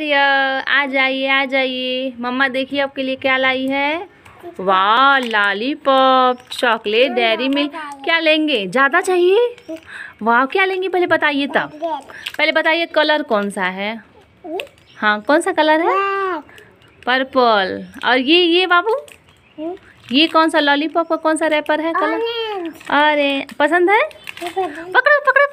कह आ जाइए आ जाइए मम्मा देखिए आपके लिए क्या लाई है वाह लॉलीपॉप चॉकलेट हाँ, डेयरी हाँ, मिल्क हाँ, क्या लेंगे ज़्यादा चाहिए वाह क्या लेंगे पहले बताइए तब पहले बताइए कलर कौन सा है हाँ कौन सा कलर है पर्पल और ये ये बाबू हम्म। ये कौन सा लॉलीपॉप का कौन सा रेपर है कलर अरे पसंद है पकड़ो पकड़ो